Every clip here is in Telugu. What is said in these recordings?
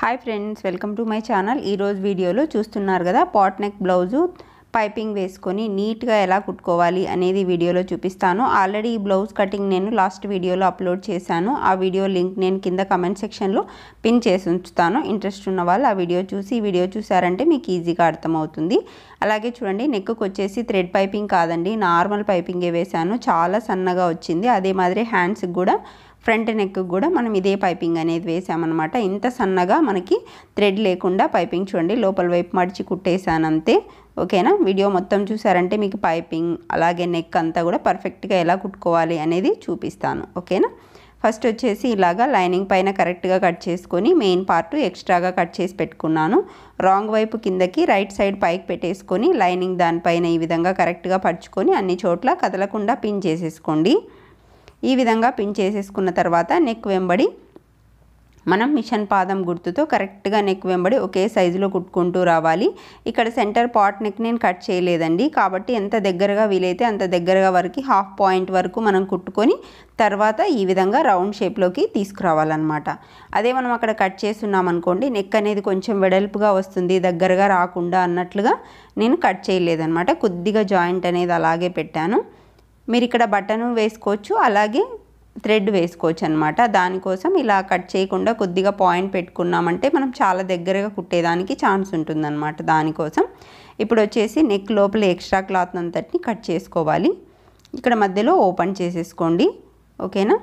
hi friends welcome to my channel ఈరోజు వీడియోలో చూస్తున్నారు కదా పాట్ నెక్ బ్లౌజు పైపింగ్ వేసుకొని నీట్గా ఎలా కుట్టుకోవాలి అనేది వీడియోలో చూపిస్తాను ఆల్రెడీ ఈ బ్లౌజ్ కటింగ్ నేను లాస్ట్ వీడియోలో అప్లోడ్ చేశాను ఆ వీడియో లింక్ నేను కింద కమెంట్ సెక్షన్లో పిన్ చేసి ఉంచుతాను ఇంట్రెస్ట్ ఉన్న వాళ్ళు ఆ వీడియో చూసి ఈ వీడియో చూసారంటే మీకు ఈజీగా అర్థమవుతుంది అలాగే చూడండి నెక్కు వచ్చేసి థ్రెడ్ పైపింగ్ కాదండి నార్మల్ పైపింగే వేశాను చాలా సన్నగా వచ్చింది అదే మాదిరి హ్యాండ్స్కి కూడా ఫ్రంట్ నెక్ కూడా మనం ఇదే పైపింగ్ అనేది వేసామన్నమాట ఇంత సన్నగా మనకి థ్రెడ్ లేకుండా పైపింగ్ చూడండి లోపల వైపు మడిచి కుట్టేసాను అంతే ఓకేనా వీడియో మొత్తం చూసారంటే మీకు పైపింగ్ అలాగే నెక్ అంతా కూడా పర్ఫెక్ట్గా ఎలా కుట్టుకోవాలి అనేది చూపిస్తాను ఓకేనా ఫస్ట్ వచ్చేసి ఇలాగా లైనింగ్ పైన కరెక్ట్గా కట్ చేసుకొని మెయిన్ పార్ట్ ఎక్స్ట్రాగా కట్ చేసి పెట్టుకున్నాను రాంగ్ వైపు కిందకి రైట్ సైడ్ పైకి పెట్టేసుకొని లైనింగ్ దానిపైన ఈ విధంగా కరెక్ట్గా పరుచుకొని అన్ని చోట్ల కదలకుండా పిన్ చేసేసుకోండి ఈ విధంగా పిన్ చేసేసుకున్న తర్వాత నెక్ వెంబడి మనం మిషన్ పాదం గుర్తుతో కరెక్ట్గా నెక్ వెంబడి ఒకే సైజులో కుట్టుకుంటూ రావాలి ఇక్కడ సెంటర్ పార్ట్ నెక్ నేను కట్ చేయలేదండి కాబట్టి ఎంత దగ్గరగా వీలైతే అంత దగ్గరగా వరకు హాఫ్ పాయింట్ వరకు మనం కుట్టుకొని తర్వాత ఈ విధంగా రౌండ్ షేప్లోకి తీసుకురావాలన్నమాట అదే మనం అక్కడ కట్ చేస్తున్నాం అనుకోండి నెక్ అనేది కొంచెం వెడల్పుగా వస్తుంది దగ్గరగా రాకుండా అన్నట్లుగా నేను కట్ చేయలేదన్నమాట కొద్దిగా జాయింట్ అనేది అలాగే పెట్టాను మీరు ఇక్కడ బటన్ వేసుకోవచ్చు అలాగే థ్రెడ్ వేసుకోవచ్చు అనమాట దానికోసం ఇలా కట్ చేయకుండా కొద్దిగా పాయింట్ పెట్టుకున్నామంటే మనం చాలా దగ్గరగా కుట్టేదానికి ఛాన్స్ ఉంటుందన్నమాట దానికోసం ఇప్పుడు వచ్చేసి నెక్ లోపల ఎక్స్ట్రా క్లాత్ అంతటిని కట్ చేసుకోవాలి ఇక్కడ మధ్యలో ఓపెన్ చేసేసుకోండి ఓకేనా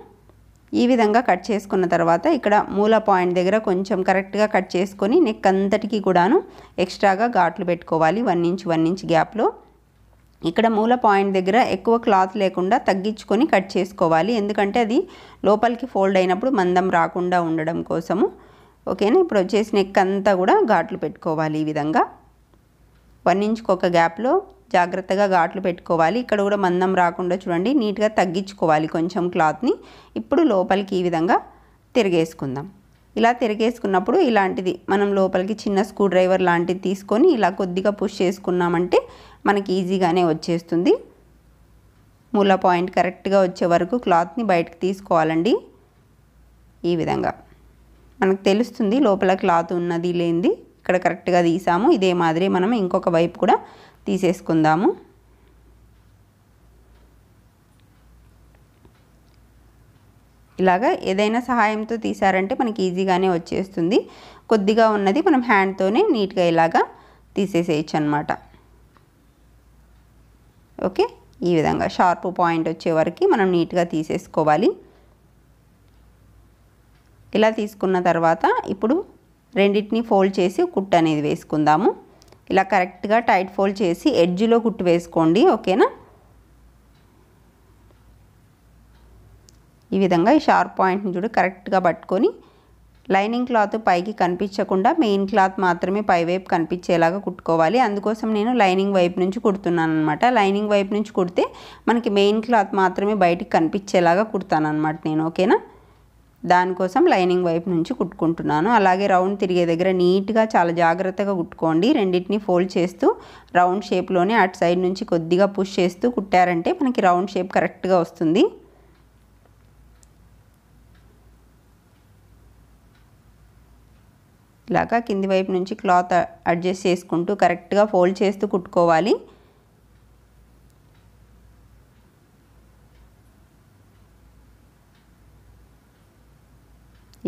ఈ విధంగా కట్ చేసుకున్న తర్వాత ఇక్కడ మూల పాయింట్ దగ్గర కొంచెం కరెక్ట్గా కట్ చేసుకొని నెక్ అంతటికి కూడాను ఎక్స్ట్రాగా ఘాట్లు పెట్టుకోవాలి వన్ ఇంచ్ వన్ ఇంచ్ గ్యాప్లో ఇక్కడ మూల పాయింట్ దగ్గర ఎక్కువ క్లాత్ లేకుండా తగ్గించుకొని కట్ చేసుకోవాలి ఎందుకంటే అది లోపలికి ఫోల్డ్ అయినప్పుడు మందం రాకుండా ఉండడం కోసము ఓకేనా ఇప్పుడు వచ్చేసి నెక్ అంతా కూడా ఘాట్లు పెట్టుకోవాలి ఈ విధంగా వన్ ఇంచ్కి ఒక గ్యాప్లో జాగ్రత్తగా ఘాట్లు పెట్టుకోవాలి ఇక్కడ కూడా మందం రాకుండా చూడండి నీట్గా తగ్గించుకోవాలి కొంచెం క్లాత్ని ఇప్పుడు లోపలికి ఈ విధంగా తిరిగేసుకుందాం ఇలా తిరిగేసుకున్నప్పుడు ఇలాంటిది మనం లోపలికి చిన్న స్క్రూ డ్రైవర్ లాంటిది తీసుకొని ఇలా కొద్దిగా పుష్ చేసుకున్నామంటే మనకి ఈజీగానే వచ్చేస్తుంది మూల పాయింట్ కరెక్ట్గా వచ్చే వరకు క్లాత్ని బయటకు తీసుకోవాలండి ఈ విధంగా మనకు తెలుస్తుంది లోపల క్లాత్ ఉన్నది లేనిది ఇక్కడ కరెక్ట్గా తీసాము ఇదే మాదిరి మనం ఇంకొక వైపు కూడా తీసేసుకుందాము ఇలాగా ఏదైనా సహాయంతో తీసారంటే మనకి ఈజీగానే వచ్చేస్తుంది కొద్దిగా ఉన్నది మనం హ్యాండ్తోనే నీట్గా ఇలాగా తీసేసేయచ్చు అనమాట ఓకే ఈ విధంగా షార్ప్ పాయింట్ వచ్చే వరకు మనం నీట్గా తీసేసుకోవాలి ఇలా తీసుకున్న తర్వాత ఇప్పుడు రెండింటిని ఫోల్డ్ చేసి కుట్టు అనేది వేసుకుందాము ఇలా కరెక్ట్గా టైట్ ఫోల్డ్ చేసి ఎడ్జ్లో కుట్టు వేసుకోండి ఓకేనా ఈ విధంగా ఈ షార్ప్ పాయింట్ని చూడు కరెక్ట్గా పట్టుకొని లైనింగ్ క్లాత్ పైకి కనిపించకుండా మెయిన్ క్లాత్ మాత్రమే పైవైపు కనిపించేలాగా కుట్టుకోవాలి అందుకోసం నేను లైనింగ్ వైపు నుంచి కుడుతున్నాను అనమాట లైనింగ్ వైపు నుంచి కుడితే మనకి మెయిన్ క్లాత్ మాత్రమే బయటికి కనిపించేలాగా కుడతాను అనమాట నేను ఓకేనా దానికోసం లైనింగ్ వైపు నుంచి కుట్టుకుంటున్నాను అలాగే రౌండ్ తిరిగే దగ్గర నీట్గా చాలా జాగ్రత్తగా కుట్టుకోండి రెండింటిని ఫోల్డ్ చేస్తూ రౌండ్ షేప్లోనే అటు సైడ్ నుంచి కొద్దిగా పుష్ చేస్తూ కుట్టారంటే మనకి రౌండ్ షేప్ కరెక్ట్గా వస్తుంది ఇలాగా కింది వైపు నుంచి క్లాత్ అడ్జస్ట్ చేసుకుంటూ కరెక్ట్గా ఫోల్డ్ చేస్తూ కుట్టుకోవాలి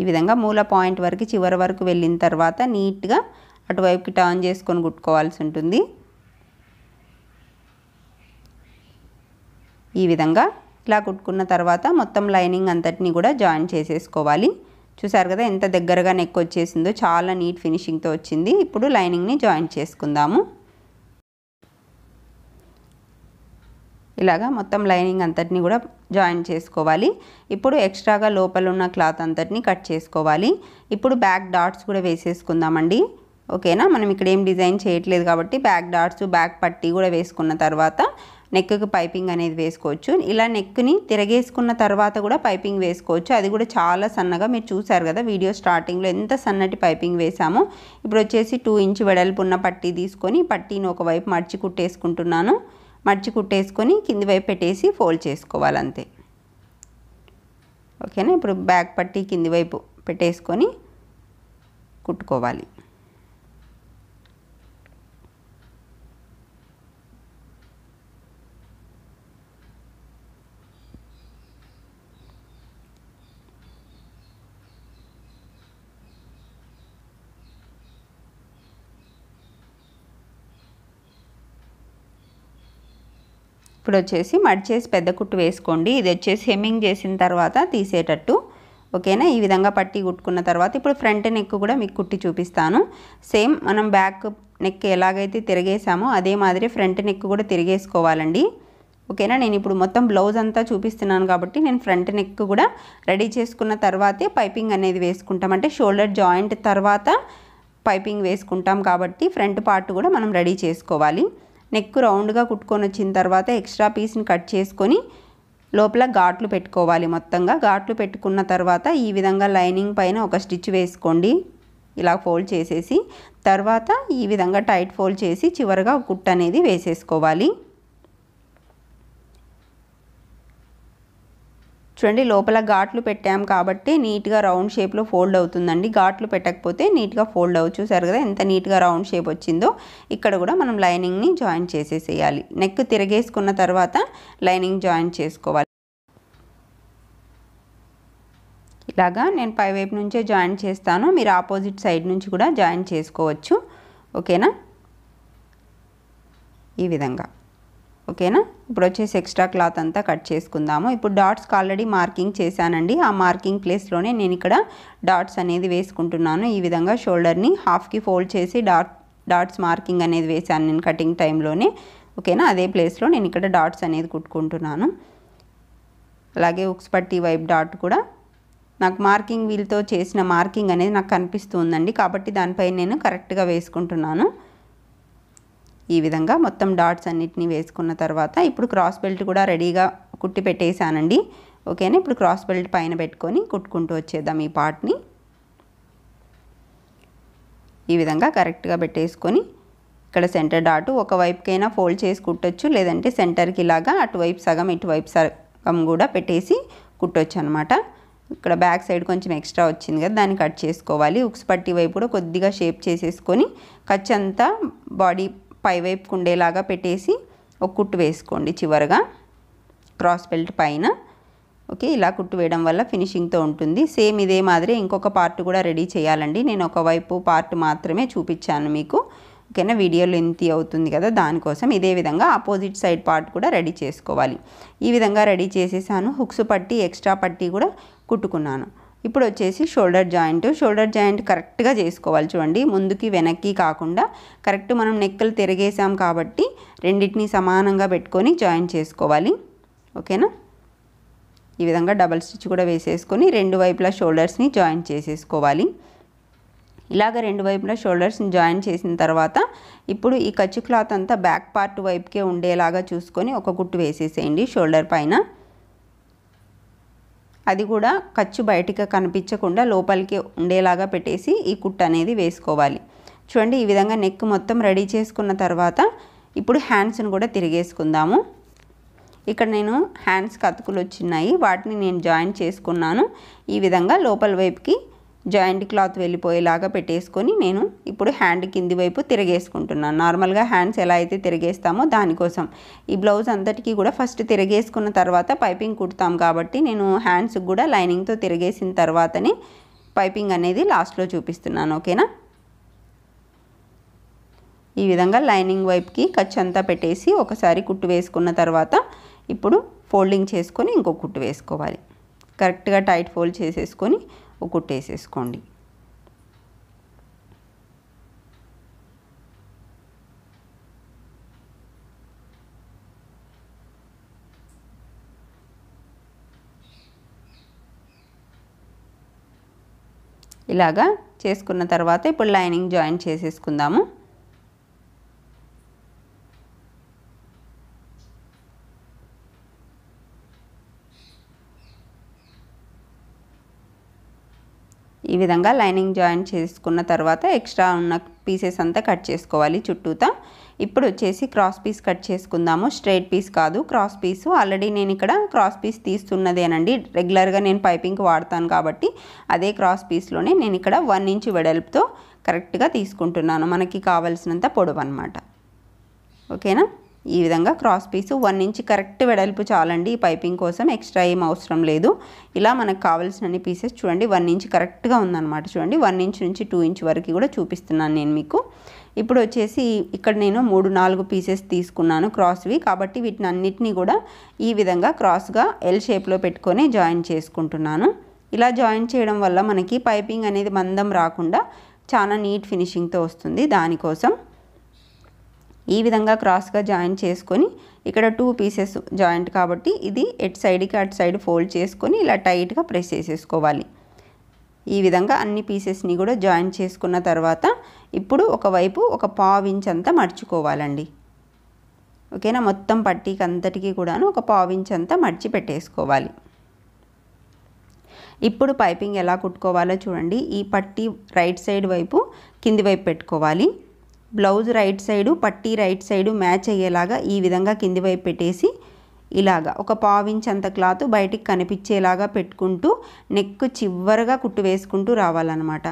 ఈ విధంగా మూల పాయింట్ వరకు చివరి వరకు వెళ్ళిన తర్వాత నీట్గా అటువైపుకి టర్న్ చేసుకొని కుట్టుకోవాల్సి ఉంటుంది ఈ విధంగా ఇలా కుట్టుకున్న తర్వాత మొత్తం లైనింగ్ అంతటిని కూడా జాయిన్ చేసేసుకోవాలి చూసారు కదా ఎంత దగ్గరగా నెక్ వచ్చేసిందో చాలా నీట్ ఫినిషింగ్తో వచ్చింది ఇప్పుడు లైనింగ్ని జాయింట్ చేసుకుందాము ఇలాగా మొత్తం లైనింగ్ అంతటిని కూడా జాయిన్ చేసుకోవాలి ఇప్పుడు ఎక్స్ట్రాగా లోపల ఉన్న క్లాత్ అంతటిని కట్ చేసుకోవాలి ఇప్పుడు బ్యాక్ డాట్స్ కూడా వేసేసుకుందామండి ఓకేనా మనం ఇక్కడ ఏం డిజైన్ చేయట్లేదు కాబట్టి బ్యాక్ డాట్స్ బ్యాక్ పట్టీ కూడా వేసుకున్న తర్వాత నెక్కి పైపింగ్ అనేది వేసుకోవచ్చు ఇలా నెక్ని తిరగేసుకున్న తర్వాత కూడా పైపింగ్ వేసుకోవచ్చు అది కూడా చాలా సన్నగా మీరు చూసారు కదా వీడియో స్టార్టింగ్లో ఎంత సన్నటి పైపింగ్ వేసామో ఇప్పుడు వచ్చేసి టూ ఇంచ్ వెడల్పు ఉన్న పట్టీ తీసుకొని పట్టీని ఒకవైపు మడిచి కుట్టేసుకుంటున్నాను మడిచి కుట్టేసుకొని కింది వైపు పెట్టేసి ఫోల్డ్ చేసుకోవాలి అంతే ఓకేనా ఇప్పుడు బ్యాక్ పట్టీ కింది వైపు పెట్టేసుకొని కుట్టుకోవాలి ఇప్పుడు వచ్చేసి మడిచేసి చేసి పెద్ద కుట్టు వేసుకోండి ఇది వచ్చేసి హెమ్మింగ్ చేసిన తర్వాత తీసేటట్టు ఓకేనా ఈ విధంగా పట్టి కుట్టుకున్న తర్వాత ఇప్పుడు ఫ్రంట్ నెక్ కూడా మీకు కుట్టి చూపిస్తాను సేమ్ మనం బ్యాక్ నెక్ ఎలాగైతే తిరిగేసామో అదే మాదిరి ఫ్రంట్ నెక్ కూడా తిరిగేసుకోవాలండి ఓకేనా నేను ఇప్పుడు మొత్తం బ్లౌజ్ అంతా చూపిస్తున్నాను కాబట్టి నేను ఫ్రంట్ నెక్ కూడా రెడీ చేసుకున్న తర్వాతే పైపింగ్ అనేది వేసుకుంటాం అంటే షోల్డర్ జాయింట్ తర్వాత పైపింగ్ వేసుకుంటాం కాబట్టి ఫ్రంట్ పార్ట్ కూడా మనం రెడీ చేసుకోవాలి నెక్ రౌండ్గా కుట్టుకొని వచ్చిన తర్వాత ఎక్స్ట్రా పీస్ని కట్ చేసుకొని లోపల ఘాట్లు పెట్టుకోవాలి మొత్తంగా ఘాట్లు పెట్టుకున్న తర్వాత ఈ విధంగా లైనింగ్ పైన ఒక స్టిచ్ వేసుకోండి ఇలా ఫోల్డ్ చేసేసి తర్వాత ఈ విధంగా టైట్ ఫోల్డ్ చేసి చివరిగా కుట్ అనేది వేసేసుకోవాలి చూడండి లోపల ఘాట్లు పెట్టాం కాబట్టి నీట్గా రౌండ్ షేప్లో ఫోల్డ్ అవుతుందండి ఘాట్లు పెట్టకపోతే నీట్గా ఫోల్డ్ అవ్వచ్చు చూసారు కదా ఎంత నీట్గా రౌండ్ షేప్ వచ్చిందో ఇక్కడ కూడా మనం లైనింగ్ని జాయిన్ చేసేసేయాలి నెక్ తిరగేసుకున్న తర్వాత లైనింగ్ జాయిన్ చేసుకోవాలి ఇలాగా నేను పై వైపు నుంచే జాయిన్ చేస్తాను మీరు ఆపోజిట్ సైడ్ నుంచి కూడా జాయిన్ చేసుకోవచ్చు ఓకేనా ఈ విధంగా ఓకేనా ఇప్పుడు వచ్చేసి ఎక్స్ట్రా క్లాత్ అంతా కట్ చేసుకుందాము ఇప్పుడు డాట్స్కి ఆల్రెడీ మార్కింగ్ చేశానండి ఆ మార్కింగ్ ప్లేస్లోనే నేను ఇక్కడ డాట్స్ అనేది వేసుకుంటున్నాను ఈ విధంగా షోల్డర్ని హాఫ్కి ఫోల్డ్ చేసి డాట్ డాట్స్ మార్కింగ్ అనేది వేశాను నేను కటింగ్ టైంలోనే ఓకేనా అదే ప్లేస్లో నేను ఇక్కడ డాట్స్ అనేది కుట్టుకుంటున్నాను అలాగే ఉక్స్ పట్టి వైపు డాట్ కూడా నాకు మార్కింగ్ వీల్తో చేసిన మార్కింగ్ అనేది నాకు కనిపిస్తుందండి కాబట్టి దానిపై నేను కరెక్ట్గా వేసుకుంటున్నాను ఈ విధంగా మొత్తం డాట్స్ అన్నిటిని వేసుకున్న తర్వాత ఇప్పుడు క్రాస్ బెల్ట్ కూడా రెడీగా కుట్టి పెట్టేశానండి ఓకేనా ఇప్పుడు క్రాస్ బెల్ట్ పైన పెట్టుకొని కుట్టుకుంటూ వచ్చేద్దాం ఈ పార్ట్ని ఈ విధంగా కరెక్ట్గా పెట్టేసుకొని ఇక్కడ సెంటర్ డాటు ఒకవైపుకైనా ఫోల్డ్ చేసి కుట్టచ్చు లేదంటే సెంటర్కి ఇలాగా అటువైపు సగం ఇటువైపు సగం కూడా పెట్టేసి కుట్టొచ్చు అనమాట ఇక్కడ బ్యాక్ సైడ్ కొంచెం ఎక్స్ట్రా వచ్చింది కదా దాన్ని కట్ చేసుకోవాలి ఉక్స్ పట్టి వైపు కూడా కొద్దిగా షేప్ చేసేసుకొని ఖచ్చితంతా బాడీ పైవైపు ఉండేలాగా పెట్టేసి ఒక కుట్టు వేసుకోండి చివరగా క్రాస్ బెల్ట్ పైన ఓకే ఇలా కుట్టు వేయడం వల్ల ఫినిషింగ్తో ఉంటుంది సేమ్ ఇదే మాదిరి ఇంకొక పార్ట్ కూడా రెడీ చేయాలండి నేను ఒకవైపు పార్ట్ మాత్రమే చూపించాను మీకు ఓకేనా వీడియోలు ఎంత అవుతుంది కదా దానికోసం ఇదే విధంగా ఆపోజిట్ సైడ్ పార్ట్ కూడా రెడీ చేసుకోవాలి ఈ విధంగా రెడీ చేసేసాను హుక్స్ పట్టి ఎక్స్ట్రా పట్టి కూడా కుట్టుకున్నాను ఇప్పుడు వచ్చేసి షోల్డర్ జాయింట్ షోల్డర్ జాయింట్ కరెక్ట్గా చేసుకోవాలి చూడండి ముందుకి వెనక్కి కాకుండా కరెక్ట్ మనం నెక్కలు తిరిగేసాం కాబట్టి రెండింటినీ సమానంగా పెట్టుకొని జాయింట్ చేసుకోవాలి ఓకేనా ఈ విధంగా డబల్ స్టిచ్ కూడా వేసేసుకొని రెండు వైపులా షోల్డర్స్ని జాయింట్ చేసేసుకోవాలి ఇలాగ రెండు వైపులా షోల్డర్స్ని జాయిన్ చేసిన తర్వాత ఇప్పుడు ఈ కచ్చు క్లాత్ అంతా బ్యాక్ పార్ట్ వైపుకే ఉండేలాగా చూసుకొని ఒక గుట్టు వేసేసేయండి షోల్డర్ పైన అది కూడా ఖర్చు బయటికి కనిపించకుండా లోపలికి ఉండేలాగా పెట్టేసి ఈ కుట్ అనేది వేసుకోవాలి చూడండి ఈ విధంగా నెక్ మొత్తం రెడీ చేసుకున్న తర్వాత ఇప్పుడు హ్యాండ్స్ని కూడా తిరిగేసుకుందాము ఇక్కడ నేను హ్యాండ్స్ కతుకులు వచ్చినాయి వాటిని నేను జాయిన్ చేసుకున్నాను ఈ విధంగా లోపల వైపుకి జాయింట్ క్లాత్ వెళ్ళిపోయేలాగా పెట్టేసుకొని నేను ఇప్పుడు హ్యాండ్ కింది వైపు తిరగేసుకుంటున్నాను నార్మల్గా హ్యాండ్స్ ఎలా అయితే తిరగేస్తామో దానికోసం ఈ బ్లౌజ్ అంతటికీ కూడా ఫస్ట్ తిరగేసుకున్న తర్వాత పైపింగ్ కుడతాం కాబట్టి నేను హ్యాండ్స్ కూడా లైనింగ్తో తిరగేసిన తర్వాతనే పైపింగ్ అనేది లాస్ట్లో చూపిస్తున్నాను ఓకేనా ఈ విధంగా లైనింగ్ వైపుకి ఖర్చు అంతా పెట్టేసి ఒకసారి కుట్టు వేసుకున్న తర్వాత ఇప్పుడు ఫోల్డింగ్ చేసుకొని ఇంకో కుట్టు వేసుకోవాలి కరెక్ట్గా టైట్ ఫోల్డ్ చేసేసుకొని కొట్టేసేసుకోండి ఇలాగా చేసుకున్న తర్వాత ఇప్పుడు లైనింగ్ జాయిన్ చేసేసుకుందాము ఈ విధంగా లైనింగ్ జాయిన్ చేసుకున్న తర్వాత ఎక్స్ట్రా ఉన్న పీసెస్ అంతా కట్ చేసుకోవాలి చుట్టూతా ఇప్పుడు వచ్చేసి క్రాస్ పీస్ కట్ చేసుకుందాము స్ట్రైట్ పీస్ కాదు క్రాస్ పీసు ఆల్రెడీ నేను ఇక్కడ క్రాస్ పీస్ తీస్తున్నదేనండి రెగ్యులర్గా నేను పైపింగ్కి వాడతాను కాబట్టి అదే క్రాస్ పీస్లోనే నేను ఇక్కడ వన్ ఇంచ్ వెడల్పుతో కరెక్ట్గా తీసుకుంటున్నాను మనకి కావలసినంత పొడవు అనమాట ఓకేనా ఈ విధంగా cross piece one inch correct వెడల్పు చాలండి ఈ పైపింగ్ కోసం ఎక్స్ట్రా ఏం అవసరం లేదు ఇలా మనకు కావాల్సిన పీసెస్ చూడండి వన్ ఇంచ్ కరెక్ట్గా ఉందన్నమాట చూడండి వన్ ఇంచ్ నుంచి టూ ఇంచ్ వరకు కూడా చూపిస్తున్నాను నేను మీకు ఇప్పుడు వచ్చేసి ఇక్కడ నేను మూడు నాలుగు పీసెస్ తీసుకున్నాను క్రాస్వి కాబట్టి వీటిని అన్నిటినీ కూడా ఈ విధంగా క్రాస్గా ఎల్ షేప్లో పెట్టుకొని జాయిన్ చేసుకుంటున్నాను ఇలా జాయిన్ చేయడం వల్ల మనకి పైపింగ్ అనేది మందం రాకుండా చాలా నీట్ ఫినిషింగ్తో వస్తుంది దానికోసం ఈ విధంగా క్రాస్గా జాయిన్ చేసుకొని ఇక్కడ టూ పీసెస్ జాయింట్ కాబట్టి ఇది ఎట్ సైడ్కి అటు సైడ్ ఫోల్డ్ చేసుకొని ఇలా టైట్గా ప్రెస్ చేసేసుకోవాలి ఈ విధంగా అన్ని పీసెస్ని కూడా జాయిన్ చేసుకున్న తర్వాత ఇప్పుడు ఒకవైపు ఒక పావు ఇంచ్ అంతా మర్చుకోవాలండి ఓకేనా మొత్తం పట్టీకి అంతటికీ కూడాను ఒక పావు ఇంచ్ అంతా మడిచి పెట్టేసుకోవాలి ఇప్పుడు పైపింగ్ ఎలా కుట్టుకోవాలో చూడండి ఈ పట్టీ రైట్ సైడ్ వైపు కింది వైపు పెట్టుకోవాలి బ్లౌజ్ రైట్ సైడు పట్టీ రైట్ సైడు మ్యాచ్ అయ్యేలాగా ఈ విధంగా కింది వైపు పెట్టేసి ఇలాగా ఒక పావించ్ అంత క్లాత్ బయటికి కనిపించేలాగా పెట్టుకుంటూ నెక్ చివరగా కుట్టు వేసుకుంటూ రావాలన్నమాట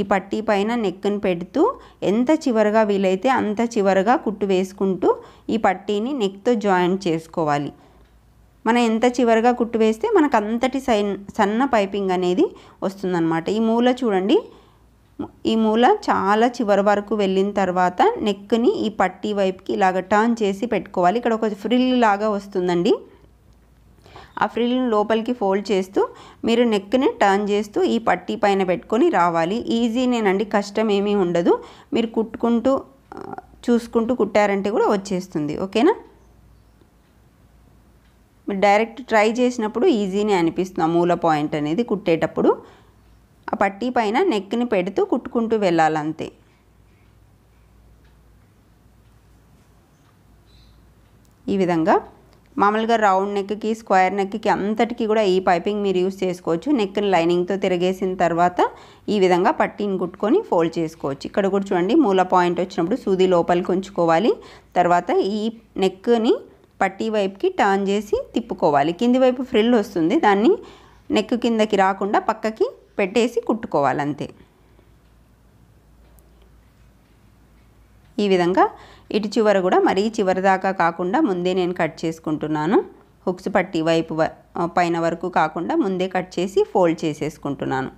ఈ పట్టీ పైన నెక్ను పెడుతూ ఎంత చివరగా వీలైతే అంత చివరగా కుట్టు వేసుకుంటూ ఈ పట్టీని నెక్తో జాయిన్ చేసుకోవాలి మనం ఎంత చివరగా కుట్టు వేస్తే మనకు అంతటి సైన్ సన్న పైపింగ్ అనేది వస్తుందన్నమాట ఈ మూల చూడండి ఈ మూల చాలా చివరి వరకు వెళ్ళిన తర్వాత నెక్ని ఈ పట్టీ వైపుకి ఇలాగ టర్న్ చేసి పెట్టుకోవాలి ఇక్కడ ఒక ఫ్రిల్ లాగా వస్తుందండి ఆ ఫ్రిల్ని లోపలికి ఫోల్డ్ చేస్తూ మీరు నెక్ని టర్న్ చేస్తూ ఈ పట్టీ పైన పెట్టుకొని రావాలి ఈజీనేనండి కష్టం ఏమీ ఉండదు మీరు కుట్టుకుంటూ చూసుకుంటూ కుట్టారంటే కూడా వచ్చేస్తుంది ఓకేనా మీరు డైరెక్ట్ ట్రై చేసినప్పుడు ఈజీనే అనిపిస్తుంది ఆ మూల పాయింట్ అనేది కుట్టేటప్పుడు ఆ పట్టీ పైన నెక్ని పెడుతూ కుట్టుకుంటూ వెళ్ళాలంతే ఈ విధంగా మామూలుగా రౌండ్ నెక్కి స్క్వేర్ నెక్కి అంతటికి కూడా ఈ పైపింగ్ మీరు యూస్ చేసుకోవచ్చు నెక్ని లైనింగ్తో తిరగేసిన తర్వాత ఈ విధంగా పట్టీని కుట్టుకొని ఫోల్డ్ చేసుకోవచ్చు ఇక్కడ కూడా చూడండి మూల పాయింట్ వచ్చినప్పుడు సూది లోపలికి ఉంచుకోవాలి తర్వాత ఈ నెక్ని పట్టీ వైపుకి టర్న్ చేసి తిప్పుకోవాలి కింది వైపు ఫ్రిల్ వస్తుంది దాన్ని నెక్ కిందకి రాకుండా పక్కకి పెట్టేసి కుట్టుకోవాలంతే ఈ విధంగా ఇటు చివర కూడా మరీ చివరి దాకా కాకుండా ముందే నేను కట్ చేసుకుంటున్నాను హుక్స్ పట్టి వైపు పైన వరకు కాకుండా ముందే కట్ చేసి ఫోల్డ్ చేసేసుకుంటున్నాను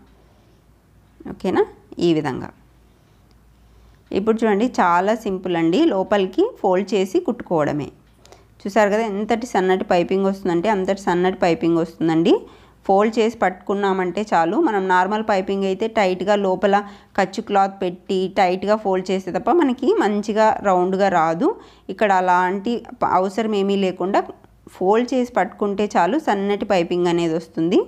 ఓకేనా ఈ విధంగా ఇప్పుడు చూడండి చాలా సింపుల్ అండి లోపలికి ఫోల్డ్ చేసి కుట్టుకోవడమే చూసారు కదా ఎంతటి సన్నటి పైపింగ్ వస్తుందంటే అంతటి సన్నటి పైపింగ్ వస్తుందండి ఫోల్డ్ చేసి పట్టుకున్నామంటే చాలు మనం నార్మల్ పైపింగ్ అయితే టైట్గా లోపల కచ్చు క్లాత్ పెట్టి టైట్గా ఫోల్డ్ చేస్తే తప్ప మనకి మంచిగా రౌండ్గా రాదు ఇక్కడ అలాంటి అవసరం ఏమీ లేకుండా ఫోల్డ్ చేసి పట్టుకుంటే చాలు సన్నటి పైపింగ్ అనేది వస్తుంది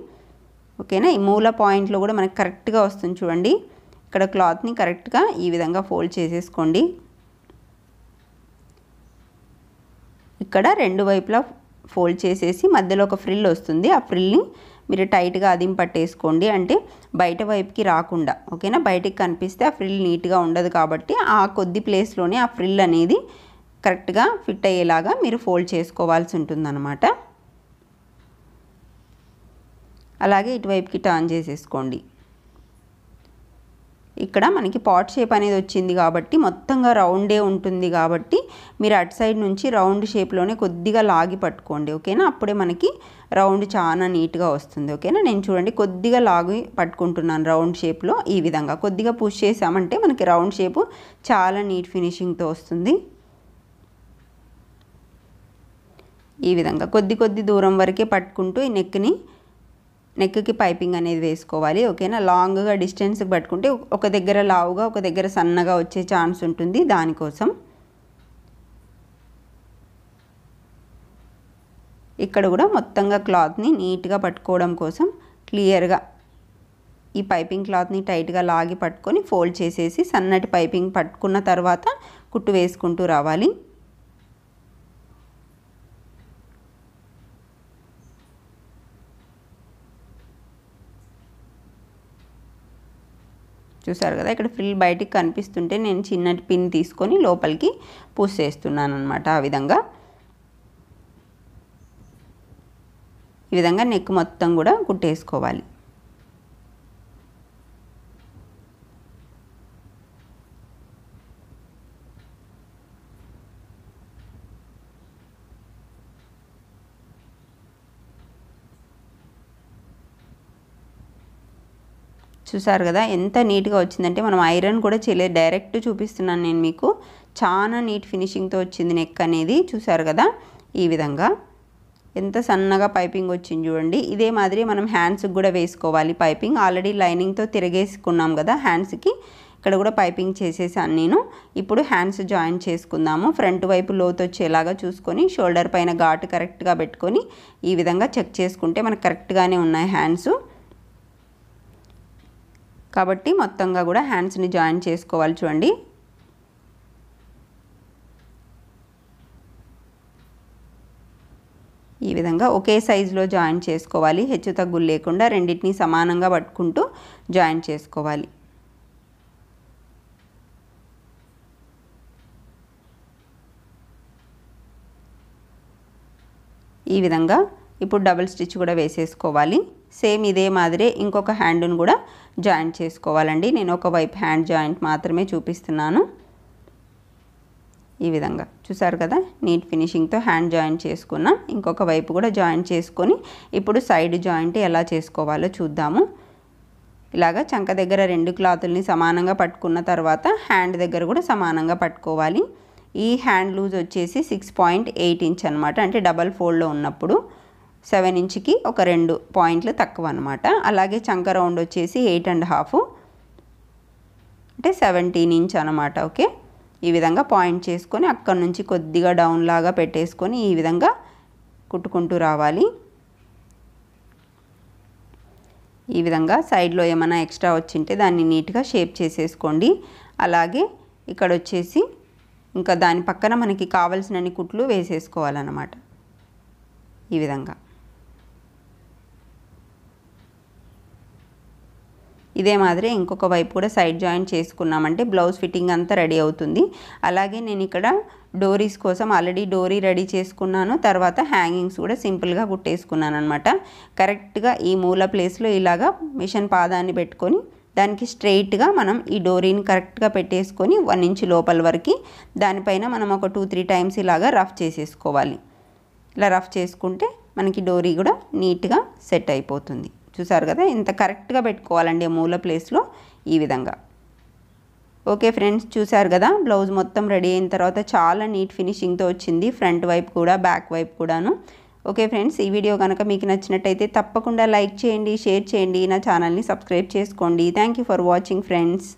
ఓకేనా ఈ మూల పాయింట్లో కూడా మనకి కరెక్ట్గా వస్తుంది చూడండి ఇక్కడ క్లాత్ని కరెక్ట్గా ఈ విధంగా ఫోల్డ్ చేసేసుకోండి ఇక్కడ రెండు వైపులా ఫోల్డ్ చేసేసి మధ్యలో ఒక ఫ్రిల్ వస్తుంది ఆ ఫ్రిల్ని మీరు టైట్గా అదిం పట్టేసుకోండి అంటే బయట వైపుకి రాకుండా ఓకేనా బయటికి కనిపిస్తే ఆ ఫ్రిల్ నీట్గా ఉండదు కాబట్టి ఆ కొద్ది ప్లేస్లోనే ఆ ఫ్రిల్ అనేది కరెక్ట్గా ఫిట్ అయ్యేలాగా మీరు ఫోల్డ్ చేసుకోవాల్సి ఉంటుందన్నమాట అలాగే ఇటువైపుకి టర్న్ చేసేసుకోండి ఇక్కడ మనకి పాట్ షేప్ అనేది వచ్చింది కాబట్టి మొత్తంగా రౌండే ఉంటుంది కాబట్టి మీరు అటు సైడ్ నుంచి రౌండ్ షేప్లోనే కొద్దిగా లాగి పట్టుకోండి ఓకేనా అప్పుడే మనకి రౌండ్ చాలా నీట్గా వస్తుంది ఓకేనా నేను చూడండి కొద్దిగా లాగి పట్టుకుంటున్నాను రౌండ్ షేప్లో ఈ విధంగా కొద్దిగా పుష్ చేసామంటే మనకి రౌండ్ షేప్ చాలా నీట్ ఫినిషింగ్తో వస్తుంది ఈ విధంగా కొద్ది కొద్ది దూరం వరకే పట్టుకుంటూ ఈ నెక్ని నెక్కి పైపింగ్ అనేది వేసుకోవాలి ఓకేనా లాంగ్గా డిస్టెన్స్ పట్టుకుంటే ఒక దగ్గర లావుగా ఒక దగ్గర సన్నగా వచ్చే ఛాన్స్ ఉంటుంది దానికోసం ఇక్కడ కూడా మొత్తంగా క్లాత్ని నీట్గా పట్టుకోవడం కోసం క్లియర్గా ఈ పైపింగ్ క్లాత్ని టైట్గా లాగి పట్టుకొని ఫోల్డ్ చేసేసి సన్నటి పైపింగ్ పట్టుకున్న తర్వాత కుట్టు వేసుకుంటూ రావాలి చూసారు కదా ఇక్కడ ఫ్రిల్ బయటికి కనిపిస్తుంటే నేను చిన్న పిన్ తీసుకొని లోపలికి పుష్ చేస్తున్నాను అనమాట ఆ విధంగా ఈ విధంగా నెక్ మొత్తం కూడా కుట్టేసుకోవాలి చూసారు కదా ఎంత నీట్గా వచ్చిందంటే మనం ఐరన్ కూడా చేయలేదు డైరెక్ట్ చూపిస్తున్నాను నేను మీకు చాలా నీట్ ఫినిషింగ్తో వచ్చింది నెక్ అనేది చూసారు కదా ఈ విధంగా ఎంత సన్నగా పైపింగ్ వచ్చింది చూడండి ఇదే మాదిరి మనం హ్యాండ్స్కి కూడా వేసుకోవాలి పైపింగ్ ఆల్రెడీ లైనింగ్తో తిరగేసుకున్నాం కదా హ్యాండ్స్కి ఇక్కడ కూడా పైపింగ్ చేసేసాను నేను ఇప్పుడు హ్యాండ్స్ జాయిన్ చేసుకుందాము ఫ్రంట్ వైపు లోత్ వచ్చేలాగా చూసుకొని షోల్డర్ పైన ఘాటు కరెక్ట్గా పెట్టుకొని ఈ విధంగా చెక్ చేసుకుంటే మనకు కరెక్ట్గానే ఉన్నాయి హ్యాండ్స్ కాబట్టి మొత్తంగా కూడా హ్యాండ్స్ని జాయిన్ చేసుకోవాలి చూడండి ఈ విధంగా ఒకే సైజులో జాయిన్ చేసుకోవాలి హెచ్చు తగ్గులు లేకుండా రెండింటిని సమానంగా పట్టుకుంటూ జాయిన్ చేసుకోవాలి ఈ విధంగా ఇప్పుడు డబుల్ స్టిచ్ కూడా వేసేసుకోవాలి సేమ్ ఇదే మాదిరే ఇంకొక హ్యాండ్ను కూడా జాయింట్ చేసుకోవాలండి నేను ఒక వైపు హ్యాండ్ జాయింట్ మాత్రమే చూపిస్తున్నాను ఈ విధంగా చూసారు కదా నీట్ ఫినిషింగ్తో హ్యాండ్ జాయింట్ చేసుకున్న ఇంకొక వైపు కూడా జాయింట్ చేసుకొని ఇప్పుడు సైడ్ జాయింట్ ఎలా చేసుకోవాలో చూద్దాము ఇలాగా చంక దగ్గర రెండు క్లాతుల్ని సమానంగా పట్టుకున్న తర్వాత హ్యాండ్ దగ్గర కూడా సమానంగా పట్టుకోవాలి ఈ హ్యాండ్ లూజ్ వచ్చేసి సిక్స్ పాయింట్ ఎయిట్ ఇంచ్ అనమాట అంటే డబల్ ఫోల్డ్లో ఉన్నప్పుడు సెవెన్ ఇంచ్కి ఒక రెండు పాయింట్లు తక్కువ అనమాట అలాగే చంక రౌండ్ వచ్చేసి ఎయిట్ అండ్ హాఫ్ అంటే సెవెంటీన్ ఇంచ్ అనమాట ఓకే ఈ విధంగా పాయింట్ చేసుకొని అక్కడ నుంచి కొద్దిగా డౌన్ లాగా పెట్టేసుకొని ఈ విధంగా కుట్టుకుంటూ రావాలి ఈ విధంగా సైడ్లో ఏమైనా ఎక్స్ట్రా వచ్చింటే దాన్ని నీట్గా షేప్ చేసేసుకోండి అలాగే ఇక్కడ వచ్చేసి ఇంకా దాని పక్కన మనకి కావలసినన్ని కుట్లు వేసేసుకోవాలన్నమాట ఈ విధంగా ఇదే మాదిరి ఇంకొక వైపు కూడా సైడ్ జాయింట్ చేసుకున్నామంటే బ్లౌజ్ ఫిట్టింగ్ అంతా రెడీ అవుతుంది అలాగే నేను ఇక్కడ డోరీస్ కోసం ఆల్రెడీ డోరీ రెడీ చేసుకున్నాను తర్వాత హ్యాంగింగ్స్ కూడా సింపుల్గా కుట్టేసుకున్నాను అనమాట కరెక్ట్గా ఈ మూల ప్లేస్లో ఇలాగా మిషన్ పాదాన్ని పెట్టుకొని దానికి స్ట్రెయిట్గా మనం ఈ డోరీని కరెక్ట్గా పెట్టేసుకొని వన్ ఇంచ్ లోపల వరకు దానిపైన మనం ఒక టూ త్రీ టైమ్స్ ఇలాగా రఫ్ చేసేసుకోవాలి ఇలా రఫ్ చేసుకుంటే మనకి డోరీ కూడా నీట్గా సెట్ అయిపోతుంది చూసారు కదా ఇంత కరెక్ట్గా పెట్టుకోవాలండి మూల ప్లేస్లో ఈ విధంగా ఓకే ఫ్రెండ్స్ చూసారు కదా బ్లౌజ్ మొత్తం రెడీ అయిన తర్వాత చాలా నీట్ ఫినిషింగ్తో వచ్చింది ఫ్రంట్ వైపు కూడా బ్యాక్ వైపు కూడాను ఓకే ఫ్రెండ్స్ ఈ వీడియో కనుక మీకు నచ్చినట్టయితే తప్పకుండా లైక్ చేయండి షేర్ చేయండి నా ఛానల్ని సబ్స్క్రైబ్ చేసుకోండి థ్యాంక్ ఫర్ వాచింగ్ ఫ్రెండ్స్